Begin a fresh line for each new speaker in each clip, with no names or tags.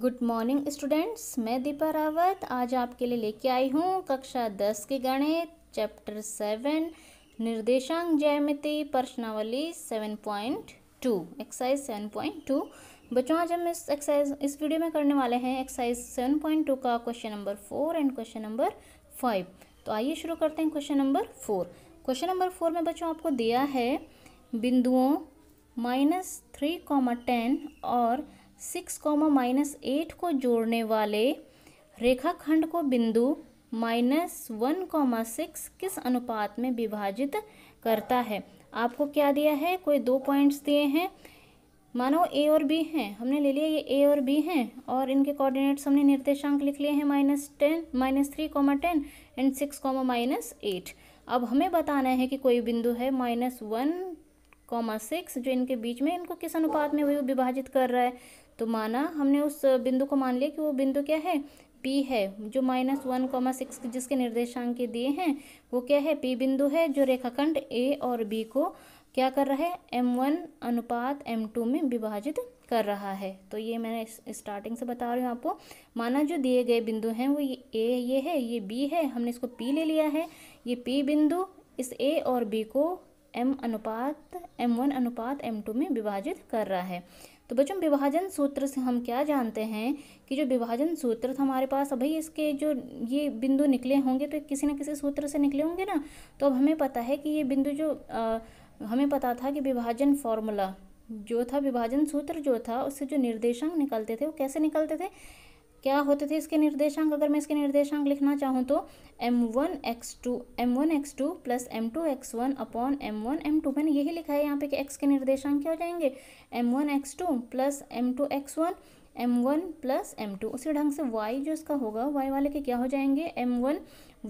good morning students मैं दीपा रावत आज आपके लिए लेके आई हूँ कक्षा दस के गणित चैप्टर सेवन निर्देशांक जयमिति प्रश्नावली seven point two exercise seven point two बच्चों आज हम इस एक्सरसाइज इस वीडियो में करने वाले हैं एक्सरसाइज सेवन पॉइंट टू का question number four and question number five तो आइए शुरू करते हैं question number four question number four में बच्चों आपको दिया है बिंदुओं माइनस थ्री कॉमा टेन और सिक्स कॉमा माइनस एट को जोड़ने वाले रेखाखंड को बिंदु माइनस वन कॉमा सिक्स किस अनुपात में विभाजित करता है आपको क्या दिया है कोई दो पॉइंट्स दिए हैं मानो ए और बी हैं हमने ले लिया ये ए और बी हैं और इनके कोऑर्डिनेट्स हमने निर्देशांक लिख लिए हैं minus ten minus three comma ten and six comma minus eight अब हमें बताना है कि कोई बिंदु है माइनस वन कॉमा सिक्स जो इनके बीच में इनको किस अनुपात में विभाजित कर रहा है तो माना हमने उस बिंदु को मान लिया कि वो बिंदु क्या है पी है जो माइनस वन कॉमा सिक्स जिसके निर्देशांक दिए हैं वो क्या है पी बिंदु है जो रेखाखंड ए और बी को क्या कर रहा है एम वन अनुपात एम टू में विभाजित कर रहा है तो ये मैंने स्टार्टिंग से बता रही हूँ आपको माना जो दिए गए बिंदु हैं वो ये ए ये है ये बी है हमने इसको पी ले लिया है ये पी बिंदु इस ए और बी को एम अनुपात एम वन अनुपात एम टू में विभाजित कर रहा है तो बच्चों विभाजन सूत्र से हम क्या जानते हैं कि जो विभाजन सूत्र था हमारे पास अभी इसके जो ये बिंदु निकले होंगे तो किसी न किसी सूत्र से निकले होंगे ना तो अब हमें पता है कि ये बिंदु जो आ, हमें पता था कि विभाजन फॉर्मूला जो था विभाजन सूत्र जो था उससे जो निर्देशांक निकलते थे वो कैसे निकलते थे क्या होते थे इसके निर्देशांक अगर मैं इसके निर्देशांक लिखना चाहूँ तो M one x two M one x two plus M two x one upon M one M two मैंने यही लिखा है यहाँ पे कि एक्स के निर्देशांक क्या हो जाएंगे m one x two plus M two x one m one plus M two उसी ढंग से वाई जो इसका होगा वाई वाले के क्या हो जाएंगे m one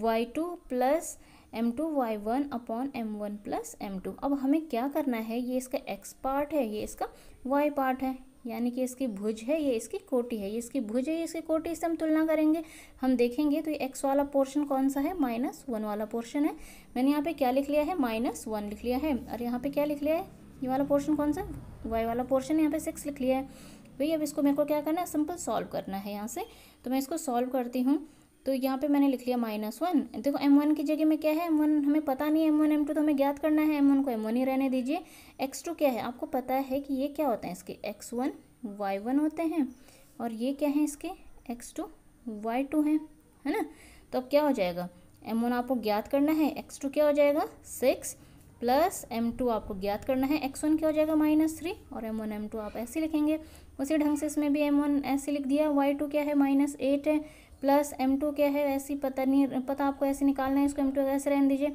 Y two plus M two Y one upon M one plus M two अब हमें क्या करना है ये इसका एक्स पार्ट है ये इसका वाई पार्ट है यानी कि इसकी भुज है ये इसकी कोटी है ये इसकी भुज है ये इसकी कोटी इससे हम तुलना करेंगे हम देखेंगे तो ये एक्स वाला पोर्शन कौन सा है माइनस वन वाला पोर्शन है मैंने यहाँ पे क्या लिख लिया है माइनस वन लिख लिया है और यहाँ पे क्या लिख लिया है ये वाला पोर्शन कौन सा वाई वाला पोर्शन यहाँ पे सिक्स लिख लिया है भैया अब इसको मेरे को क्या करना है सिंपल सॉल्व करना है यहाँ से तो मैं इसको सॉल्व करती हूँ तो यहाँ पे मैंने लिख लिया माइनस वन देखो एम वन की जगह में क्या है एम वन हमें पता नहीं है एम वन एम टू तो हमें ज्ञात करना है एम वन को एम वन ही रहने दीजिए एक्स टू क्या है आपको पता है कि ये क्या होते हैं इसके एक्स वन वाई वन होते हैं और ये क्या है इसके एक्स टू वाई टू हैं है ना तो अब क्या हो जाएगा एम वन आपको ज्ञात करना है एक्स टू क्या हो जाएगा सिक्स प्लस एम टू आपको ज्ञात करना है एक्स वन क्या हो जाएगा माइनस थ्री और एम वन एम टू आप ऐसे लिखेंगे उसी ढंग से इसमें भी एम वन ऐसे लिख दिया वाई टू क्या है माइनस एट है प्लस एम टू क्या है ऐसी पता नहीं पता आपको ऐसे निकालना है इसको एम टू ऐसे रहने दीजिए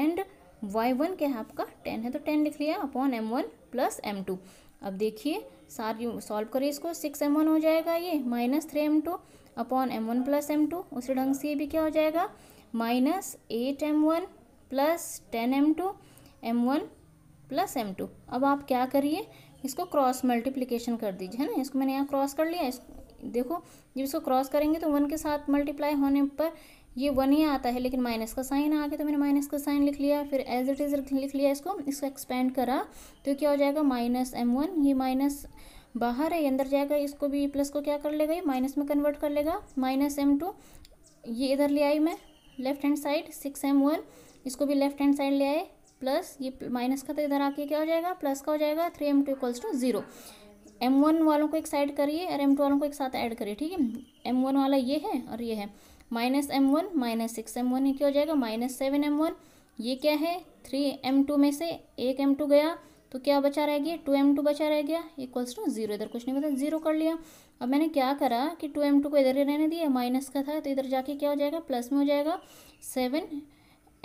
एंड वाई वन क्या है आपका टेन है तो टेन लिख लिया upon M one plus M two अब देखिए सारी सॉल्व करिए इसको सिक्स एम वन हो जाएगा ये minus three M two upon M one plus M two उसी ढंग से ये भी क्या हो जाएगा minus eight M one plus ten M two M one plus M two अब आप क्या करिए इसको क्रॉस मल्टीप्लिकेशन कर दीजिए है ना इसको मैंने यहाँ क्रॉस कर लिया इसको देखो जब इसको क्रॉस करेंगे तो वन के साथ मल्टीप्लाई होने पर ये वन ही आता है लेकिन माइनस का साइन आ गया तो मैंने माइनस का साइन लिख लिया फिर एज इट इज़ लिख लिया इसको इसको एक्सपेंड करा तो क्या हो जाएगा माइनस एम वन ये माइनस बाहर है अंदर जाएगा इसको भी प्लस को क्या कर लेगा ये माइनस में कन्वर्ट कर लेगा माइनस एम टू ये इधर ले आई मैं left hand side six M one इसको भी लेफ्ट हैंड साइड ले आए प्लस ये माइनस का तो इधर आके क्या हो जाएगा प्लस का हो जाएगा three M two equals to zero M one वालों को एक साइड करिए और एम टू वालों को एक साथ ऐड करिए ठीक है एम वन वाला ये है और ये है minus M one minus six M one ये क्या हो जाएगा माइनस सेवन एम वन ये क्या है थ्री एम टू में से एक एम टू गया तो क्या बचा रह गया टू एम टू बचा रह गया इक्वल्स टू जीरो इधर कुछ नहीं बता जीरो कर लिया अब मैंने क्या करा कि टू एम टू को इधर ही रहने दिया माइनस का था तो इधर जाके क्या हो जाएगा प्लस में हो जाएगा सेवन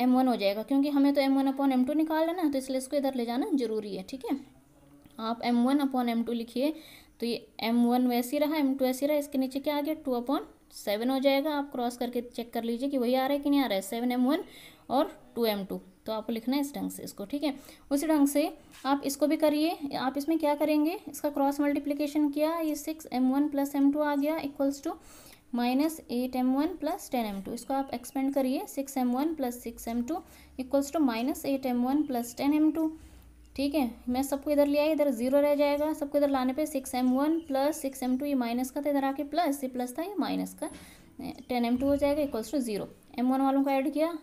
एम वन हो जाएगा क्योंकि हमें तो M one upon M two निकालना है तो इसलिए इसको इधर ले जाना जरूरी है ठीक है आप M one upon M two लिखिए तो ये एम वन वैसे रहा एम टू वैसे रहा इसके नीचे क्या आ गया टू अपॉन सेवन हो जाएगा आप क्रॉस करके चेक कर लीजिए कि वही आ रहा है कि नहीं आ रहा है सेवन एम वन और टू एम टू तो आपको लिखना है इस ढंग से इसको ठीक है उसी ढंग से आप इसको भी करिए आप इसमें क्या करेंगे इसका क्रॉस मल्टीप्लीकेशन किया ये six M one plus M two आ गया equals to minus eight M one plus ten M two इसको आप एक्सपेंड करिए six M one plus six M two equals to minus eight M one plus ten M two ठीक है मैं सबको इधर ले आई इधर जीरो रह जाएगा सबको इधर लाने पे six M one plus six M two ये माइनस का था इधर आके प्लस ये प्लस था ये माइनस का टेन एम टू हो जाएगा equals to zero M one वालों को ऐड किया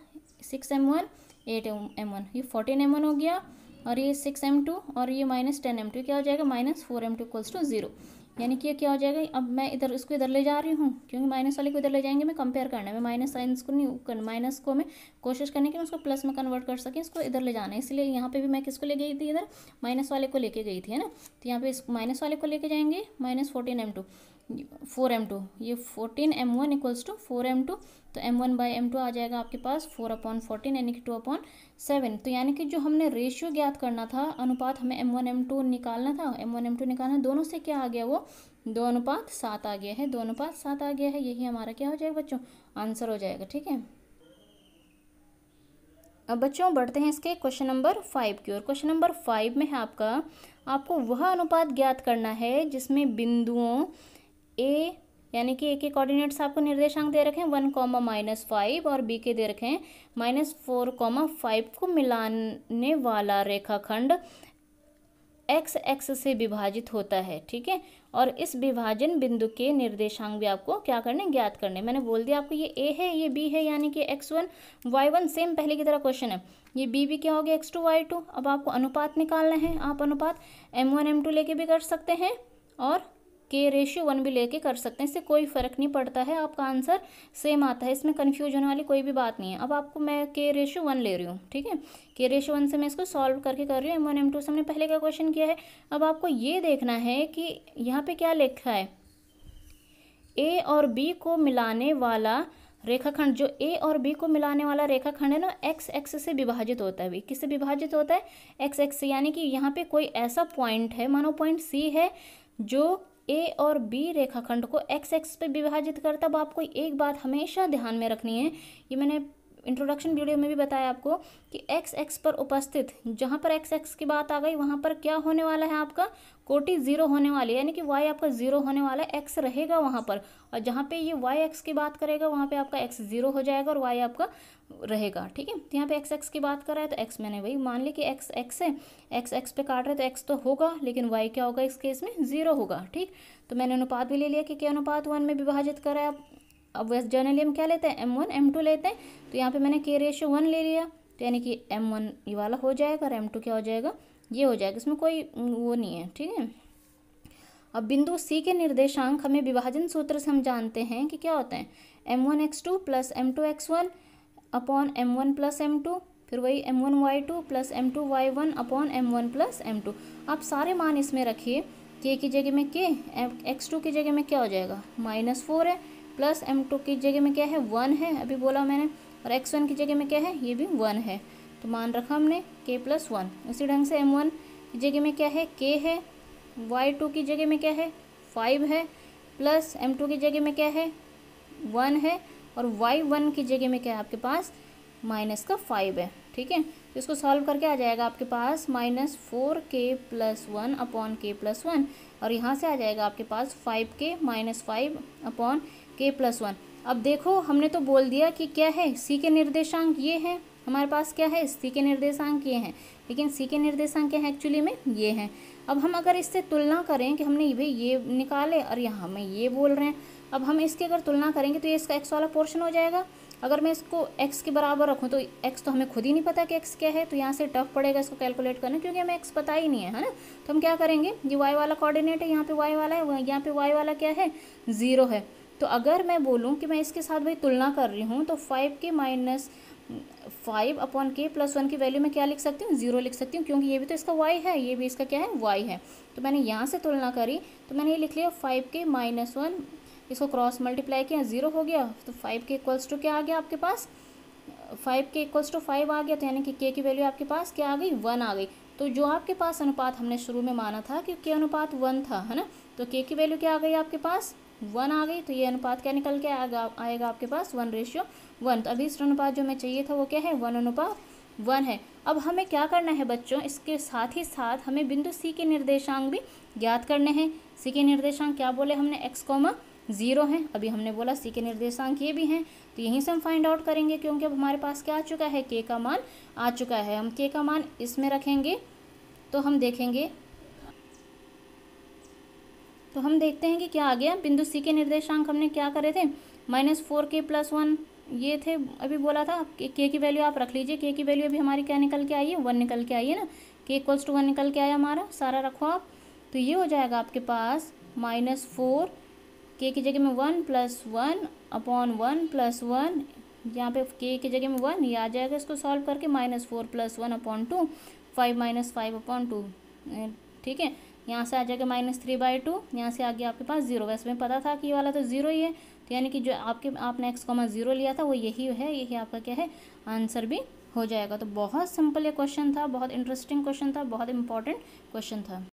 six M one eight M one ये फोर्टीन एम वन हो गया और ये सिक्स एम टू और ये माइनस टेन एम टू क्या हो जाएगा minus four M two equals to zero यानी कि क्या हो जाएगा अब मैं इधर इसको इधर ले जा रही हूँ क्योंकि माइनस वाले को इधर ले जाएंगे मैं कंपेयर करने में माइनस साइंस को नहीं माइनस को मैं कोशिश करने की मैं उसको प्लस में कन्वर्ट कर सकें इसको इधर ले जाना है इसलिए यहाँ पे भी मैं किसको ले गई थी इधर माइनस वाले को लेके गई थी है ना तो यहाँ पे इस माइनस वाले को लेके जाएंगे minus fourteen M two four M two ये fourteen M one equals to four M two तो M one by M two आ जाएगा आपके पास फोर अपॉन फोर्टीन यानी कि टू अपॉन सेवन तो यानी कि जो हमने रेशियो ज्ञात करना था अनुपात हमें एम वन एम टू निकालना था एम वन एम टू निकालना दोनों से क्या आ गया वो दो अनुपात सात आ गया है दो अनुपात सात आ गया है यही हमारा क्या हो जाएगा बच्चों आंसर हो जाएगा ठीक है अब बच्चों बढ़ते हैं इसके क्वेश्चन नंबर फाइव की ओर क्वेश्चन नंबर फाइव में है आपका आपको वह अनुपात ज्ञात करना है जिसमें बिंदुओं ए यानी कि ए के कोऑर्डिनेट्स आपको निर्देशांक दे रखे हैं वन कॉमा माइनस फाइव और बी के दे रखे हैं माइनस फोर कॉमा फाइव को मिलाने वाला रेखाखंड एक्स एक्स से विभाजित होता है ठीक है और इस विभाजन बिंदु के निर्देशांक भी आपको क्या करने ज्ञात करने मैंने बोल दिया आपको ये ए है ये बी है यानी कि X one Y one same पहले की तरह क्वेश्चन है ये बी भी क्या हो गया एक्स टू वाई टू अब आपको अनुपात निकालना है आप अनुपात एम वन एम टू लेके भी कर सकते हैं और के रेशियो वन भी लेके कर सकते हैं इससे कोई फ़र्क नहीं पड़ता है आपका आंसर सेम आता है इसमें कन्फ्यूज होने वाली कोई भी बात नहीं है अब आपको मैं के रेशियो वन ले रही हूँ ठीक है के रेशियो वन से मैं इसको सॉल्व करके कर रही हूँ एम वन एम टू से हमने पहले का क्वेश्चन किया है अब आपको ये देखना है कि यहाँ पर क्या लिखा है ए और बी को मिलाने वाला रेखाखंड जो ए और बी को मिलाने वाला रेखाखंड है ना एक्स एक्स से विभाजित होता है किससे विभाजित होता है एक्स एक्स से यानी कि यहाँ पे कोई ऐसा पॉइंट है मानो पॉइंट सी है जो ए और बी रेखाखंड को एक्स एक्स पे विभाजित करता अब आपको एक बात हमेशा ध्यान में रखनी है ये मैंने इंट्रोडक्शन वीडियो में भी बताया आपको कि एक्स एक्स पर उपस्थित जहाँ पर एक्स एक्स की बात आ गई वहाँ पर क्या होने वाला है आपका कोटि जीरो होने वाली है यानी कि वाई आपका जीरो होने वाला है एक्स रहेगा वहाँ पर और जहाँ पे ये वाई एक्स की बात करेगा वहाँ पे आपका एक्स जीरो हो जाएगा और वाई आपका रहेगा ठीक है तो यहाँ पे एक्स एक्स की बात कर रहा है तो एक्स मैंने वही मान ली कि एक्स एक्स है एक्स एक्स पे काट रहे तो एक्स तो होगा लेकिन वाई क्या होगा इस केस में जीरो होगा ठीक तो मैंने अनुपात भी ले लिया कि क्या अनुपात वन में विभाजित करा है आप अब वेस्ट जर्नली हम क्या लेते हैं एम वन एम टू लेते हैं तो यहाँ पे मैंने के रेशियो वन ले लिया तो यानी कि एम वन ये वाला हो जाएगा और एम टू क्या हो जाएगा ये हो जाएगा इसमें कोई वो नहीं है ठीक है अब बिंदु सी के निर्देशांक हमें विभाजन सूत्र से हम जानते हैं कि क्या होते हैं M one x two plus M two x one upon M one plus M two फिर वही M one Y two plus M two Y one upon M one plus M two आप सारे मान इसमें रखिए के की जगह में के एक्स टू की जगह में क्या हो जाएगा माइनस फोर है प्लस एम टू की जगह में क्या है वन है अभी बोला मैंने और एक्स वन की जगह में क्या है ये भी वन है तो मान रखा हमने के प्लस वन उसी ढंग से एम वन की जगह में क्या है के है वाई टू की जगह में क्या है फाइव है प्लस एम टू की जगह में क्या है वन है और वाई वन की जगह में क्या है आपके पास माइनस का फाइव है ठीक है तो इसको सॉल्व करके आ जाएगा आपके पास minus four K plus one upon K plus one और यहाँ से आ जाएगा आपके पास five K minus five upon K plus one अब देखो हमने तो बोल दिया कि क्या है सी के निर्देशांक ये हैं हमारे पास क्या है सी के निर्देशांक ये हैं लेकिन सी के निर्देशांक क्या है एक्चुअली में ये हैं अब हम अगर इससे तुलना करें कि हमने भाई ये निकाले और यहाँ हमें ये बोल रहे हैं अब हम इसकी अगर तुलना करेंगे तो ये इसका एक्स वाला पोर्शन हो जाएगा अगर मैं इसको एक्स के बराबर रखूँ तो एक्स तो हमें खुद ही नहीं पता कि एक्स क्या है तो यहाँ से टफ पड़ेगा इसको कैलकुलेट करना क्योंकि हमें एक्स पता ही नहीं है है ना तो हम क्या करेंगे ये वाई वाला कोऑर्डिनेट है यहाँ पे वाई वाला है यहाँ पे वाई वाला क्या है ज़ीरो है तो अगर मैं बोलूँ कि मैं इसके साथ भाई तुलना कर रही हूँ तो five K minus five upon K plus one की वैल्यू में क्या लिख सकती हूँ जीरो लिख सकती हूँ क्योंकि ये भी तो इसका वाई है ये भी इसका क्या है वाई है तो मैंने यहाँ से तुलना करी तो मैंने ये लिख लिया फाइव के माइनस वन इसको क्रॉस मल्टीप्लाई किया ज़ीरो हो गया तो फाइव के इक्वल्स टू क्या आ गया आपके पास five K equals to five आ गया तो यानी कि के की वैल्यू आपके पास क्या आ गई वन आ गई तो जो आपके पास अनुपात हमने शुरू में माना था कि के अनुपात वन था है ना तो के की वैल्यू क्या आ गई आपके पास वन आ गई तो ये अनुपात क्या निकल के आएगा आएगा आपके पास वन रेशियो वन तो अभी इस अनुपात जो हमें चाहिए था वो क्या है वन अनुपात वन है अब हमें क्या करना है बच्चों इसके साथ ही साथ हमें बिंदु सी के निर्देशांक भी ज्ञात करने हैं सी के निर्देशांक क्या बोले हमने एक्स कॉमा ज़ीरो हैं अभी हमने बोला सी के निर्देशांक ये भी हैं तो यहीं से हम फाइंड आउट करेंगे क्योंकि अब हमारे पास क्या आ चुका है के का मान आ चुका है हम के का मान इसमें रखेंगे तो हम देखेंगे तो हम देखते हैं कि क्या आ गया बिंदु सी के निर्देशांक हमने क्या करे थे minus four K plus one ये थे अभी बोला था के की वैल्यू आप रख लीजिए के की वैल्यू अभी हमारी क्या निकल के आई है वन निकल के आई है ना के इक्वल्स टू वन निकल के आया हमारा सारा रखो आप तो ये हो जाएगा आपके पास माइनस फोर के की जगह में one plus one upon one plus one यहाँ पे के की जगह में वन ये आ जाएगा इसको सॉल्व करके minus four plus one upon two five minus five upon two ठीक है यहाँ से आ जाएगा माइनस थ्री बाई टू यहाँ से आगे आपके पास जीरो वैसे में पता था कि ये वाला तो जीरो ही है तो यानी कि जो आपके आपने एक्स कॉमा जीरो लिया था वो यही है यही आपका क्या है आंसर भी हो जाएगा तो बहुत सिंपल ये क्वेश्चन था बहुत इंटरेस्टिंग क्वेश्चन था बहुत इंपॉर्टेंट क्वेश्चन था